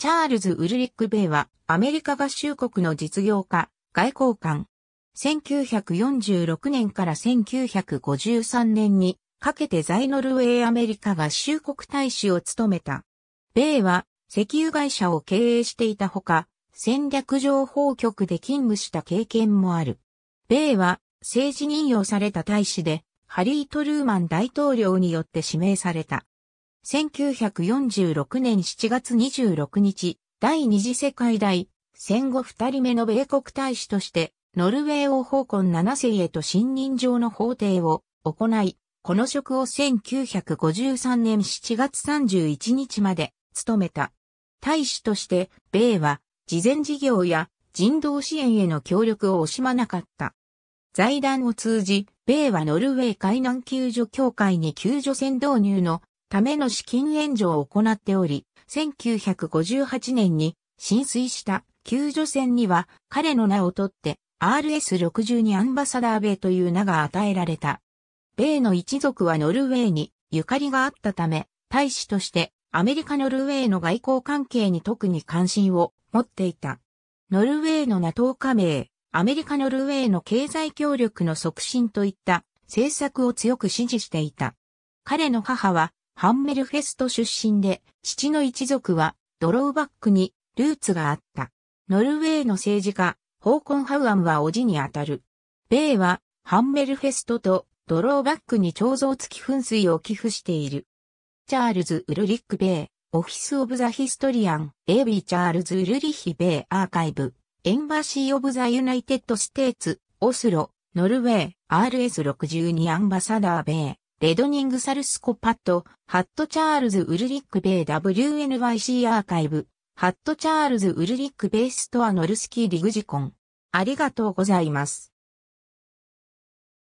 チャールズ・ウルリック・ベイは、アメリカ合衆国の実業家、外交官。1946年から1953年にかけて在ノルウェーアメリカ合衆国大使を務めた。ベイは、石油会社を経営していたほか、戦略情報局で勤務した経験もある。ベイは、政治任用された大使で、ハリー・トルーマン大統領によって指名された。1946年7月26日、第二次世界大戦後二人目の米国大使として、ノルウェー王奉婚七世へと信任状の法廷を行い、この職を1953年7月31日まで務めた。大使として、米は慈善事業や人道支援への協力を惜しまなかった。財団を通じ、米はノルウェー海難救助協会に救助船導入のための資金援助を行っており、1958年に浸水した救助船には彼の名を取って RS62 アンバサダー米という名が与えられた。米の一族はノルウェーにゆかりがあったため、大使としてアメリカ・ノルウェーの外交関係に特に関心を持っていた。ノルウェーの NATO 加盟、アメリカ・ノルウェーの経済協力の促進といった政策を強く支持していた。彼の母はハンメルフェスト出身で、父の一族はドローバックにルーツがあった。ノルウェーの政治家、ホーコンハウアンは叔父にあたる。米はハンメルフェストとドローバックに彫像付き噴水を寄付している。チャールズ・ウルリック・米、オフィス・オブ・ザ・ヒストリアン、エイビー・チャールズ・ウルリヒ・米アーカイブ、エンバシー・オブ・ザ・ユナイテッド・ステーツ、オスロ、ノルウェー、RS62 アンバサダー米、レドニング・サルスコパッド、ハット・チャールズ・ウルリック・ベイ WNYC アーカイブ、ハット・チャールズ・ウルリック・ベイストア・ノルスキー・リグジコン。ありがとうございます。